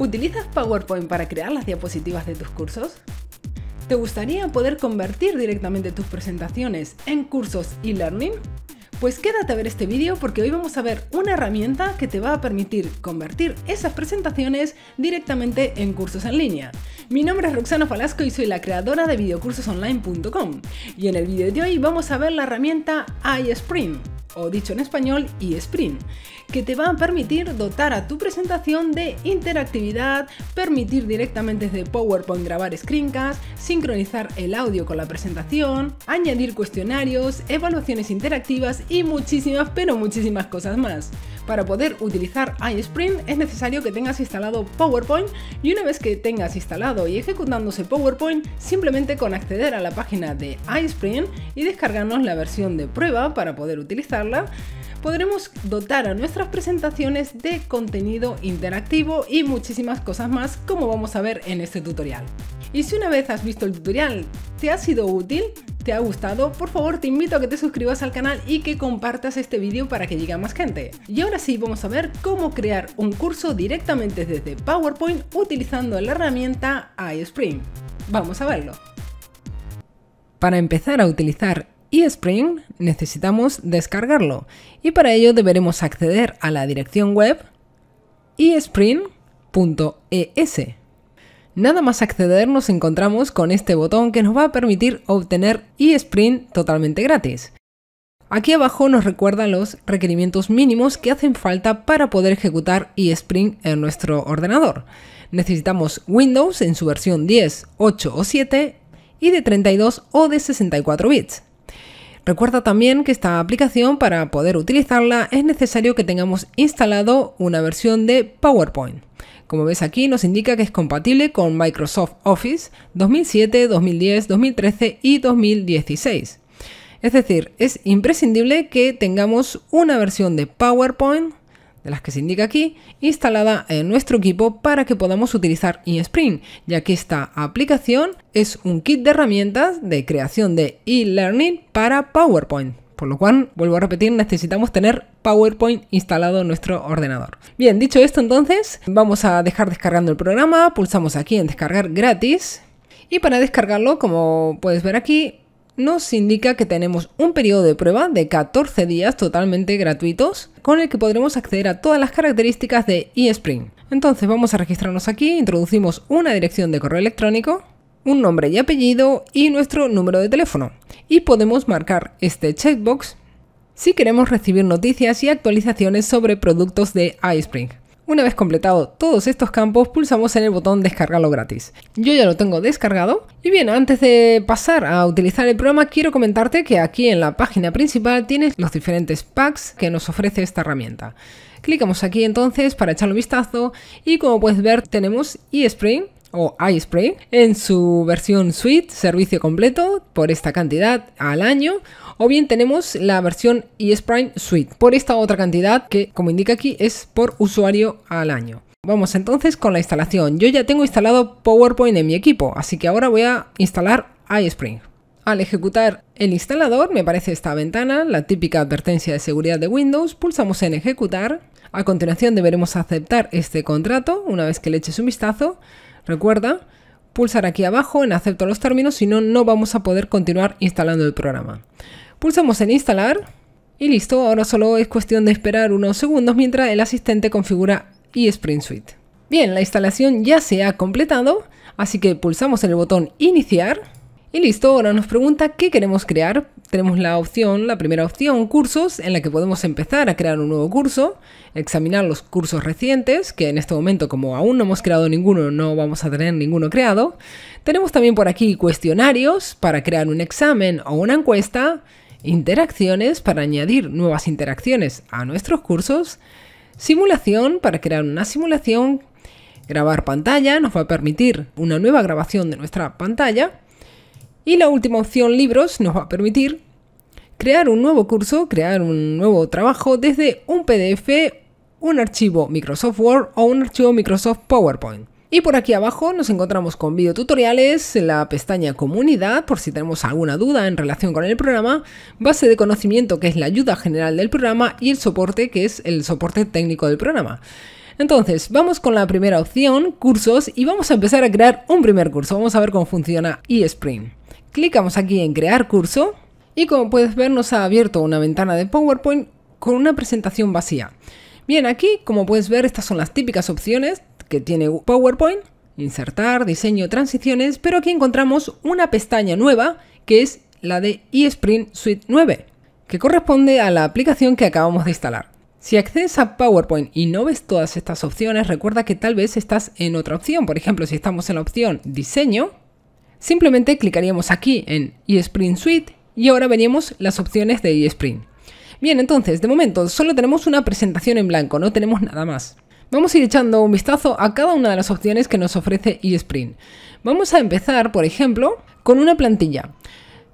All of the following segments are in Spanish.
¿Utilizas PowerPoint para crear las diapositivas de tus cursos? ¿Te gustaría poder convertir directamente tus presentaciones en cursos e learning? Pues quédate a ver este vídeo porque hoy vamos a ver una herramienta que te va a permitir convertir esas presentaciones directamente en cursos en línea. Mi nombre es Roxana Falasco y soy la creadora de videocursosonline.com y en el vídeo de hoy vamos a ver la herramienta iSpring, o dicho en español iSpring que te va a permitir dotar a tu presentación de interactividad, permitir directamente desde PowerPoint grabar screencast, sincronizar el audio con la presentación, añadir cuestionarios, evaluaciones interactivas y muchísimas, pero muchísimas cosas más. Para poder utilizar iSprint es necesario que tengas instalado PowerPoint y una vez que tengas instalado y ejecutándose PowerPoint, simplemente con acceder a la página de iSprint y descargarnos la versión de prueba para poder utilizarla, podremos dotar a nuestras presentaciones de contenido interactivo y muchísimas cosas más como vamos a ver en este tutorial. Y si una vez has visto el tutorial te ha sido útil, te ha gustado, por favor te invito a que te suscribas al canal y que compartas este vídeo para que llegue a más gente. Y ahora sí, vamos a ver cómo crear un curso directamente desde PowerPoint utilizando la herramienta iSpring. Vamos a verlo. Para empezar a utilizar y Spring, necesitamos descargarlo. Y para ello deberemos acceder a la dirección web eSpring.es. Nada más acceder nos encontramos con este botón que nos va a permitir obtener ESpring totalmente gratis. Aquí abajo nos recuerda los requerimientos mínimos que hacen falta para poder ejecutar eSpring en nuestro ordenador. Necesitamos Windows en su versión 10, 8 o 7 y de 32 o de 64 bits. Recuerda también que esta aplicación para poder utilizarla es necesario que tengamos instalado una versión de PowerPoint. Como ves aquí nos indica que es compatible con Microsoft Office 2007, 2010, 2013 y 2016. Es decir, es imprescindible que tengamos una versión de PowerPoint las que se indica aquí, instalada en nuestro equipo para que podamos utilizar eSpring, ya que esta aplicación es un kit de herramientas de creación de e-learning para PowerPoint. Por lo cual, vuelvo a repetir, necesitamos tener PowerPoint instalado en nuestro ordenador. Bien, dicho esto entonces, vamos a dejar descargando el programa, pulsamos aquí en descargar gratis. Y para descargarlo, como puedes ver aquí, nos indica que tenemos un periodo de prueba de 14 días totalmente gratuitos con el que podremos acceder a todas las características de eSpring. Entonces vamos a registrarnos aquí, introducimos una dirección de correo electrónico, un nombre y apellido y nuestro número de teléfono. Y podemos marcar este checkbox si queremos recibir noticias y actualizaciones sobre productos de iSpring. Una vez completado todos estos campos, pulsamos en el botón descargarlo gratis. Yo ya lo tengo descargado. Y bien, antes de pasar a utilizar el programa, quiero comentarte que aquí en la página principal tienes los diferentes packs que nos ofrece esta herramienta. Clicamos aquí entonces para echarle un vistazo y como puedes ver tenemos eSpring, o iSpring en su versión Suite, servicio completo, por esta cantidad al año. O bien tenemos la versión iSpring e Suite por esta otra cantidad que, como indica aquí, es por usuario al año. Vamos entonces con la instalación. Yo ya tengo instalado PowerPoint en mi equipo, así que ahora voy a instalar iSpring. Al ejecutar el instalador me aparece esta ventana, la típica advertencia de seguridad de Windows, pulsamos en ejecutar, a continuación deberemos aceptar este contrato una vez que le eches un vistazo Recuerda pulsar aquí abajo en acepto los términos, si no, no vamos a poder continuar instalando el programa. Pulsamos en instalar y listo, ahora solo es cuestión de esperar unos segundos mientras el asistente configura eSpring Suite. Bien, la instalación ya se ha completado, así que pulsamos en el botón iniciar y listo, ahora nos pregunta qué queremos crear. Tenemos la opción, la primera opción, cursos, en la que podemos empezar a crear un nuevo curso, examinar los cursos recientes, que en este momento como aún no hemos creado ninguno, no vamos a tener ninguno creado. Tenemos también por aquí cuestionarios para crear un examen o una encuesta, interacciones para añadir nuevas interacciones a nuestros cursos, simulación para crear una simulación, grabar pantalla, nos va a permitir una nueva grabación de nuestra pantalla, y la última opción, libros, nos va a permitir crear un nuevo curso, crear un nuevo trabajo desde un PDF, un archivo Microsoft Word o un archivo Microsoft PowerPoint. Y por aquí abajo nos encontramos con videotutoriales, en la pestaña comunidad, por si tenemos alguna duda en relación con el programa, base de conocimiento que es la ayuda general del programa y el soporte que es el soporte técnico del programa. Entonces, vamos con la primera opción, cursos, y vamos a empezar a crear un primer curso. Vamos a ver cómo funciona eSpring. Clicamos aquí en crear curso y como puedes ver nos ha abierto una ventana de PowerPoint con una presentación vacía. Bien, aquí como puedes ver estas son las típicas opciones que tiene PowerPoint, insertar, diseño, transiciones, pero aquí encontramos una pestaña nueva que es la de eSprint Suite 9, que corresponde a la aplicación que acabamos de instalar. Si accedes a PowerPoint y no ves todas estas opciones, recuerda que tal vez estás en otra opción. Por ejemplo, si estamos en la opción diseño, Simplemente clicaríamos aquí en eSpring Suite y ahora veríamos las opciones de eSpring. Bien, entonces, de momento solo tenemos una presentación en blanco, no tenemos nada más. Vamos a ir echando un vistazo a cada una de las opciones que nos ofrece eSpring. Vamos a empezar, por ejemplo, con una plantilla.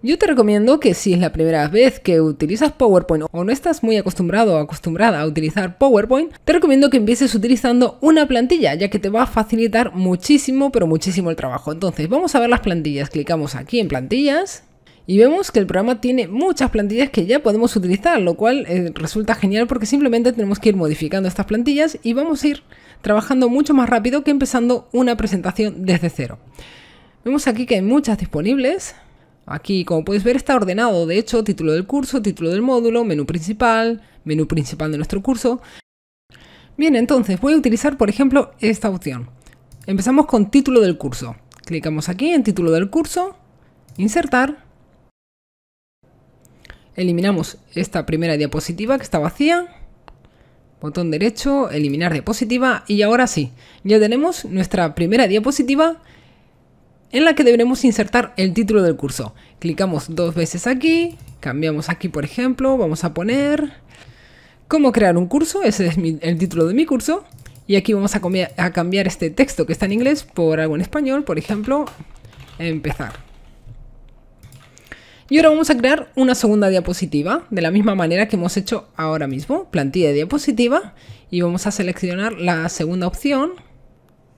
Yo te recomiendo que si es la primera vez que utilizas PowerPoint o no estás muy acostumbrado o acostumbrada a utilizar PowerPoint, te recomiendo que empieces utilizando una plantilla, ya que te va a facilitar muchísimo, pero muchísimo el trabajo. Entonces, vamos a ver las plantillas. Clicamos aquí en plantillas y vemos que el programa tiene muchas plantillas que ya podemos utilizar, lo cual eh, resulta genial porque simplemente tenemos que ir modificando estas plantillas y vamos a ir trabajando mucho más rápido que empezando una presentación desde cero. Vemos aquí que hay muchas disponibles. Aquí, como puedes ver, está ordenado, de hecho, título del curso, título del módulo, menú principal, menú principal de nuestro curso. Bien, entonces voy a utilizar, por ejemplo, esta opción. Empezamos con título del curso. Clicamos aquí en título del curso, insertar. Eliminamos esta primera diapositiva que está vacía. Botón derecho, eliminar diapositiva y ahora sí, ya tenemos nuestra primera diapositiva en la que deberemos insertar el título del curso. Clicamos dos veces aquí, cambiamos aquí por ejemplo, vamos a poner cómo crear un curso, ese es el título de mi curso. Y aquí vamos a, a cambiar este texto que está en inglés por algo en español, por ejemplo, empezar. Y ahora vamos a crear una segunda diapositiva, de la misma manera que hemos hecho ahora mismo. Plantilla de diapositiva y vamos a seleccionar la segunda opción,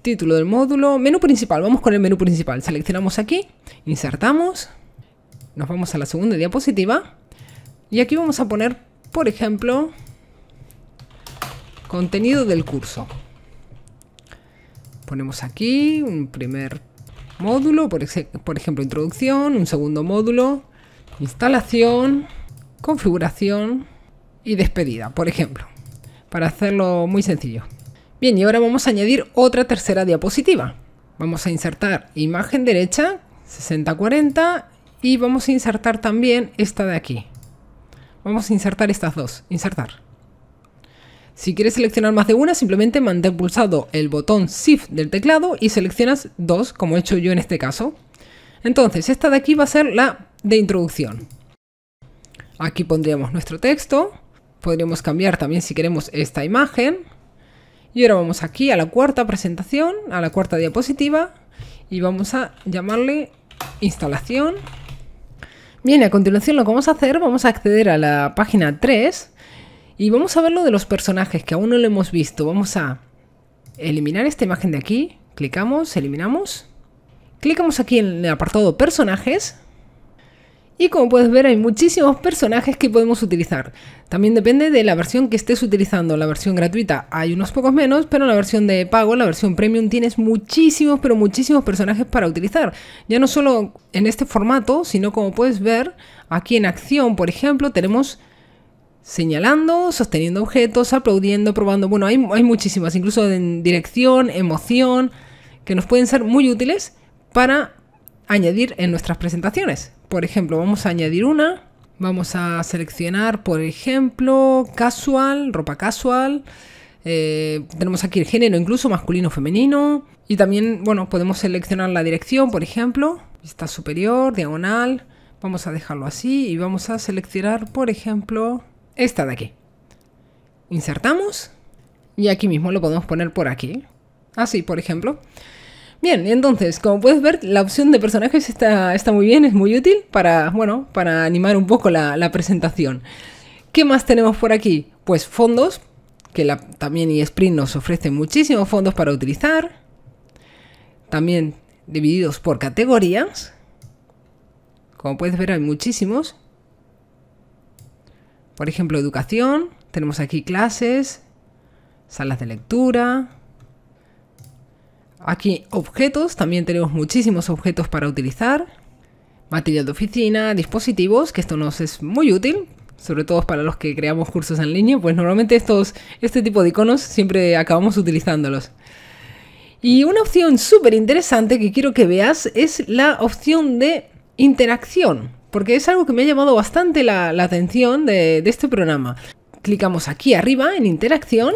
título del módulo, menú principal, vamos con el menú principal, seleccionamos aquí, insertamos, nos vamos a la segunda diapositiva y aquí vamos a poner, por ejemplo, contenido del curso. Ponemos aquí un primer módulo, por, por ejemplo, introducción, un segundo módulo, instalación, configuración y despedida, por ejemplo, para hacerlo muy sencillo. Bien, y ahora vamos a añadir otra tercera diapositiva. Vamos a insertar imagen derecha, 6040, y vamos a insertar también esta de aquí. Vamos a insertar estas dos, insertar. Si quieres seleccionar más de una, simplemente mantén pulsado el botón Shift del teclado y seleccionas dos, como he hecho yo en este caso. Entonces, esta de aquí va a ser la de introducción. Aquí pondríamos nuestro texto. Podríamos cambiar también si queremos esta imagen. Y ahora vamos aquí a la cuarta presentación, a la cuarta diapositiva, y vamos a llamarle instalación. Bien, a continuación lo que vamos a hacer, vamos a acceder a la página 3 y vamos a ver lo de los personajes que aún no lo hemos visto. Vamos a eliminar esta imagen de aquí, clicamos, eliminamos, clicamos aquí en el apartado personajes y como puedes ver hay muchísimos personajes que podemos utilizar. También depende de la versión que estés utilizando. La versión gratuita hay unos pocos menos, pero la versión de pago, la versión premium, tienes muchísimos, pero muchísimos personajes para utilizar. Ya no solo en este formato, sino como puedes ver, aquí en acción, por ejemplo, tenemos señalando, sosteniendo objetos, aplaudiendo, probando. Bueno, hay, hay muchísimas, incluso en dirección, emoción, que nos pueden ser muy útiles para añadir en nuestras presentaciones. Por ejemplo, vamos a añadir una. Vamos a seleccionar, por ejemplo, casual, ropa casual. Eh, tenemos aquí el género, incluso masculino femenino. Y también, bueno, podemos seleccionar la dirección, por ejemplo. Vista superior, diagonal. Vamos a dejarlo así y vamos a seleccionar, por ejemplo, esta de aquí. Insertamos. Y aquí mismo lo podemos poner por aquí. Así, por ejemplo. Bien, entonces, como puedes ver, la opción de personajes está, está muy bien, es muy útil para, bueno, para animar un poco la, presentación. ¿Qué más tenemos por aquí? Pues fondos, que la, también eSprint nos ofrece muchísimos fondos para utilizar. También divididos por categorías. Como puedes ver hay muchísimos. Por ejemplo, educación. Tenemos aquí clases, salas de lectura, Aquí objetos, también tenemos muchísimos objetos para utilizar. Material de oficina, dispositivos, que esto nos es muy útil, sobre todo para los que creamos cursos en línea, pues normalmente estos, este tipo de iconos siempre acabamos utilizándolos. Y una opción súper interesante que quiero que veas es la opción de interacción, porque es algo que me ha llamado bastante la, atención de este programa. Clicamos aquí arriba en interacción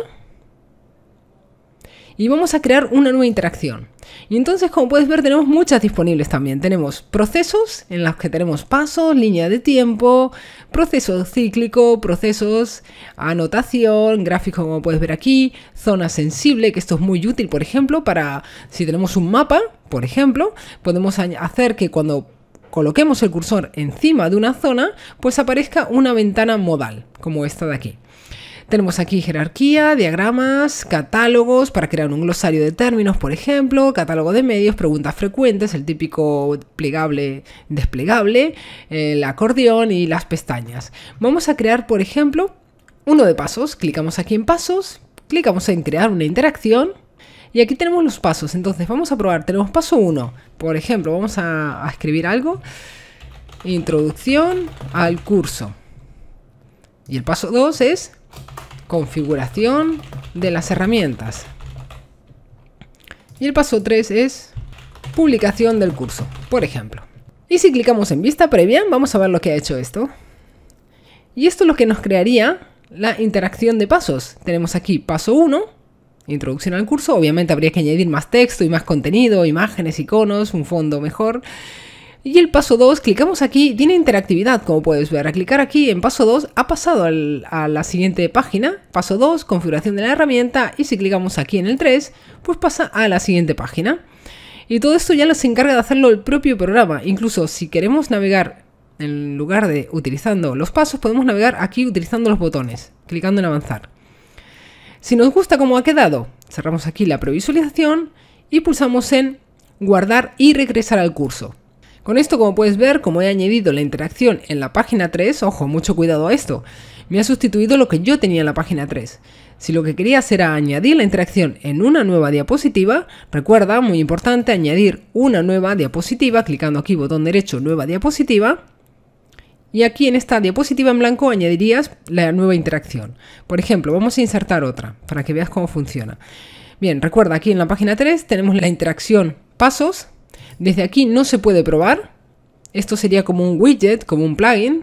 y vamos a crear una nueva interacción. Y entonces, como puedes ver, tenemos muchas disponibles también. Tenemos procesos en los que tenemos pasos, línea de tiempo, proceso cíclico, procesos, anotación, gráfico como puedes ver aquí, zona sensible, que esto es muy útil, por ejemplo, para si tenemos un mapa, por ejemplo, podemos hacer que cuando coloquemos el cursor encima de una zona, pues aparezca una ventana modal, como esta de aquí. Tenemos aquí jerarquía, diagramas, catálogos para crear un glosario de términos, por ejemplo, catálogo de medios, preguntas frecuentes, el típico plegable, desplegable, el acordeón y las pestañas. Vamos a crear, por ejemplo, uno de pasos. Clicamos aquí en pasos, clicamos en crear una interacción. Y aquí tenemos los pasos, entonces vamos a probar, tenemos paso 1, por ejemplo, vamos a, a escribir algo, introducción al curso. Y el paso 2 es configuración de las herramientas. Y el paso 3 es publicación del curso, por ejemplo. Y si clicamos en vista previa, vamos a ver lo que ha hecho esto. Y esto es lo que nos crearía la interacción de pasos. Tenemos aquí paso 1, introducción al curso. Obviamente habría que añadir más texto y más contenido, imágenes, iconos, un fondo mejor. Y el paso 2, clicamos aquí, tiene interactividad como puedes ver. Al clicar aquí en paso 2 ha pasado a la siguiente página. Paso 2, configuración de la herramienta y si clicamos aquí en el 3, pues pasa a la siguiente página. Y todo esto ya nos encarga de hacerlo el propio programa. Incluso si queremos navegar en lugar de utilizando los pasos, podemos navegar aquí utilizando los botones, clicando en avanzar. Si nos gusta cómo ha quedado, cerramos aquí la previsualización y pulsamos en guardar y regresar al curso. Con esto, como puedes ver, como he añadido la interacción en la página 3, ojo, mucho cuidado a esto, me ha sustituido lo que yo tenía en la página 3. Si lo que querías era añadir la interacción en una nueva diapositiva, recuerda, muy importante, añadir una nueva diapositiva, clicando aquí botón derecho, nueva diapositiva, y aquí en esta diapositiva en blanco añadirías la nueva interacción. Por ejemplo, vamos a insertar otra para que veas cómo funciona. Bien, recuerda, aquí en la página 3 tenemos la interacción pasos, desde aquí no se puede probar. Esto sería como un widget, como un plugin.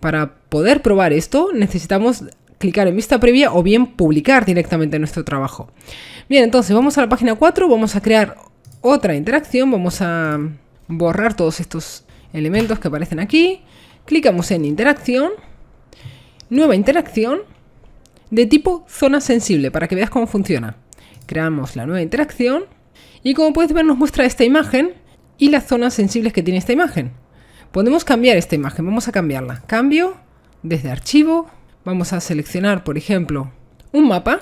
Para poder probar esto necesitamos clicar en vista previa o bien publicar directamente nuestro trabajo. Bien, entonces vamos a la página 4, vamos a crear otra interacción, vamos a borrar todos estos elementos que aparecen aquí, clicamos en interacción, nueva interacción de tipo zona sensible para que veas cómo funciona. Creamos la nueva interacción y como puedes ver nos muestra esta imagen y las zonas sensibles que tiene esta imagen. Podemos cambiar esta imagen, vamos a cambiarla. Cambio, desde archivo, vamos a seleccionar, por ejemplo, un mapa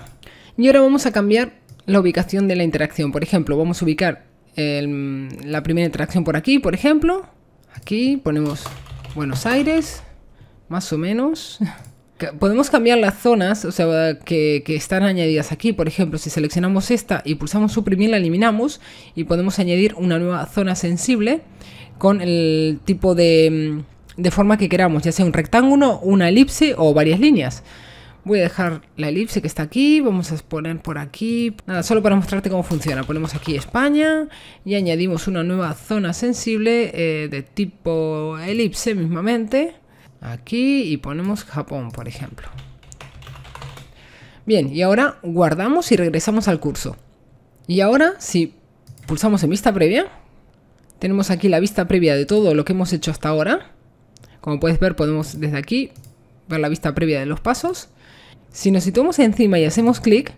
y ahora vamos a cambiar la ubicación de la interacción. Por ejemplo, vamos a ubicar la primera interacción por aquí, por ejemplo. Aquí ponemos Buenos Aires, más o menos. podemos cambiar las zonas o sea, que, están añadidas aquí. Por ejemplo, si seleccionamos esta y pulsamos suprimir, la eliminamos y podemos añadir una nueva zona sensible con el tipo mm, de, forma que queramos, ya sea un rectángulo, una elipse o varias líneas. Voy a dejar la elipse que está aquí, vamos a poner por aquí... Nada, solo para mostrarte cómo funciona. Ponemos aquí España y añadimos una nueva zona sensible eh, de tipo elipse mismamente aquí y ponemos Japón, por ejemplo. Bien, y ahora guardamos y regresamos al curso. Y ahora, si pulsamos en vista previa, tenemos aquí la vista previa de todo lo que hemos hecho hasta ahora. Como puedes ver, podemos desde aquí ver la vista previa de los pasos. Si nos situamos encima y hacemos clic,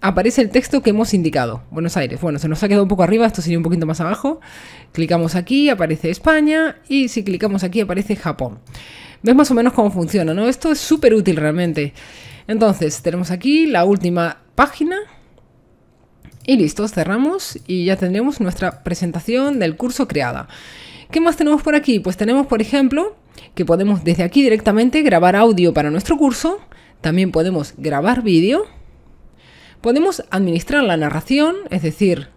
aparece el texto que hemos indicado, Buenos Aires. Bueno, se nos ha quedado un poco arriba, esto sería un poquito más abajo. Clicamos aquí, aparece España y si clicamos aquí aparece Japón. Ves más o menos cómo funciona, ¿no? Esto es súper útil realmente. Entonces, tenemos aquí la última página. Y listo, cerramos y ya tendremos nuestra presentación del curso creada. ¿Qué más tenemos por aquí? Pues tenemos, por ejemplo, que podemos desde aquí directamente grabar audio para nuestro curso. También podemos grabar vídeo Podemos administrar la narración, es decir,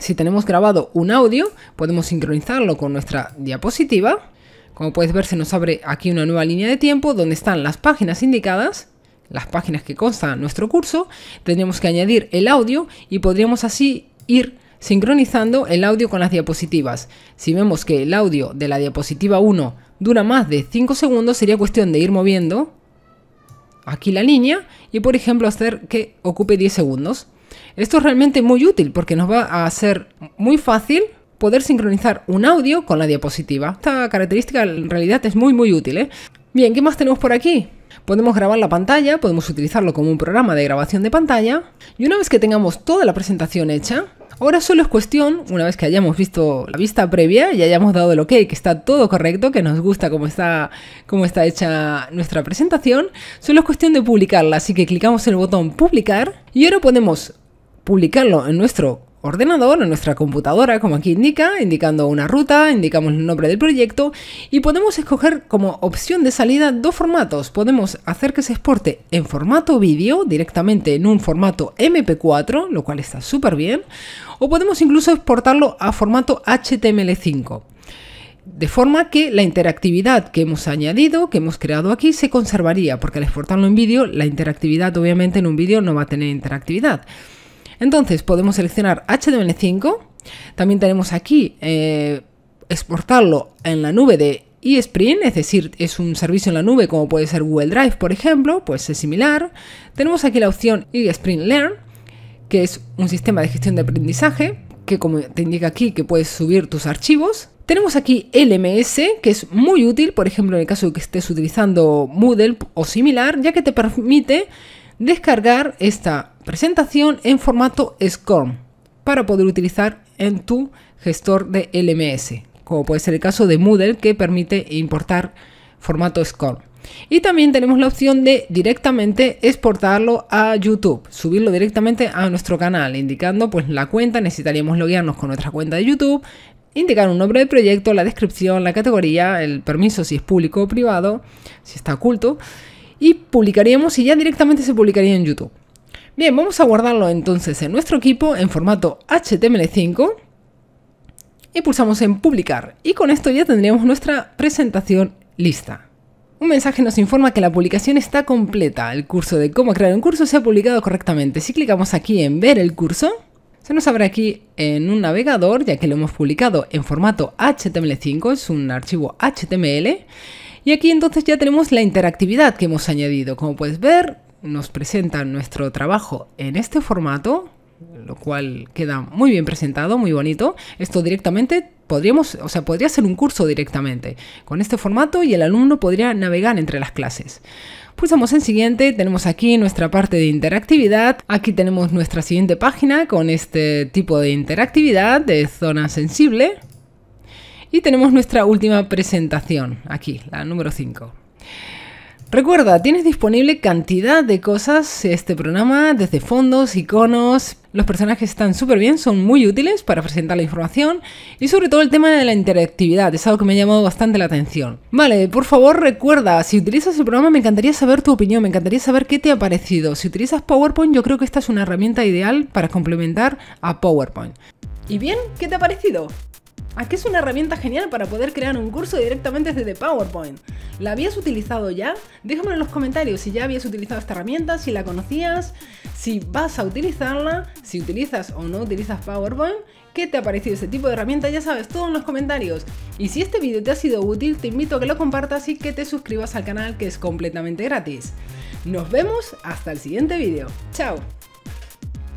si tenemos grabado un audio, podemos sincronizarlo con nuestra diapositiva. Como puedes ver, se nos abre aquí una nueva línea de tiempo donde están las páginas indicadas, las páginas que consta nuestro curso. Tendríamos que añadir el audio y podríamos así ir sincronizando el audio con las diapositivas. Si vemos que el audio de la diapositiva 1 dura más de 5 segundos, sería cuestión de ir moviendo aquí la línea y por ejemplo hacer que ocupe 10 segundos. Esto es realmente muy útil porque nos va a hacer muy fácil poder sincronizar un audio con la diapositiva. Esta característica en realidad es muy muy útil. ¿eh? Bien, ¿qué más tenemos por aquí? Podemos grabar la pantalla, podemos utilizarlo como un programa de grabación de pantalla y una vez que tengamos toda la presentación hecha, Ahora solo es cuestión, una vez que hayamos visto la vista previa y hayamos dado el ok, que está todo correcto, que nos gusta cómo está, cómo está hecha nuestra presentación, solo es cuestión de publicarla. Así que clicamos en el botón publicar y ahora podemos publicarlo en nuestro ordenador, en nuestra computadora, como aquí indica, indicando una ruta, indicamos el nombre del proyecto y podemos escoger como opción de salida dos formatos. Podemos hacer que se exporte en formato vídeo, directamente en un formato MP4, lo cual está súper bien, o podemos incluso exportarlo a formato HTML5. De forma que la interactividad que hemos añadido, que hemos creado aquí, se conservaría, porque al exportarlo en vídeo, la interactividad obviamente en un vídeo no va a tener interactividad. Entonces podemos seleccionar HTML5, también tenemos aquí eh, exportarlo en la nube de eSprint, es decir, es un servicio en la nube como puede ser Google Drive, por ejemplo, pues es similar. Tenemos aquí la opción eSprint Learn, que es un sistema de gestión de aprendizaje, que como te indica aquí, que puedes subir tus archivos. Tenemos aquí LMS, que es muy útil, por ejemplo, en el caso de que estés utilizando Moodle o similar, ya que te permite descargar esta presentación en formato SCORM para poder utilizar en tu gestor de LMS, como puede ser el caso de Moodle que permite importar formato SCORM. Y también tenemos la opción de directamente exportarlo a YouTube, subirlo directamente a nuestro canal, indicando pues la cuenta, necesitaríamos loguearnos con nuestra cuenta de YouTube, indicar un nombre de proyecto, la descripción, la categoría, el permiso si es público o privado, si está oculto, y publicaríamos y ya directamente se publicaría en YouTube. Bien, vamos a guardarlo entonces en nuestro equipo en formato HTML5 y pulsamos en publicar y con esto ya tendríamos nuestra presentación lista. Un mensaje nos informa que la publicación está completa, el curso de cómo crear un curso se ha publicado correctamente. Si clicamos aquí en ver el curso, se nos abre aquí en un navegador, ya que lo hemos publicado en formato HTML5, es un archivo HTML, y aquí entonces ya tenemos la interactividad que hemos añadido. Como puedes ver, nos presenta nuestro trabajo en este formato, lo cual queda muy bien presentado, muy bonito. Esto directamente podríamos, o sea, podría ser un curso directamente con este formato y el alumno podría navegar entre las clases. Pulsamos en siguiente, tenemos aquí nuestra parte de interactividad. Aquí tenemos nuestra siguiente página con este tipo de interactividad de zona sensible. Y tenemos nuestra última presentación, aquí, la número 5. Recuerda, tienes disponible cantidad de cosas este programa, desde fondos, iconos. Los personajes están súper bien, son muy útiles para presentar la información y sobre todo el tema de la interactividad, es algo que me ha llamado bastante la atención. Vale, por favor recuerda, si utilizas el programa me encantaría saber tu opinión, me encantaría saber qué te ha parecido. Si utilizas PowerPoint yo creo que esta es una herramienta ideal para complementar a PowerPoint. ¿Y bien? ¿Qué te ha parecido? a es una herramienta genial para poder crear un curso directamente desde PowerPoint. ¿La habías utilizado ya? Déjamelo en los comentarios si ya habías utilizado esta herramienta, si la conocías, si vas a utilizarla, si utilizas o no utilizas PowerPoint, qué te ha parecido este tipo de herramienta, ya sabes, todo en los comentarios. Y si este vídeo te ha sido útil, te invito a que lo compartas y que te suscribas al canal que es completamente gratis. Nos vemos hasta el siguiente vídeo. ¡Chao!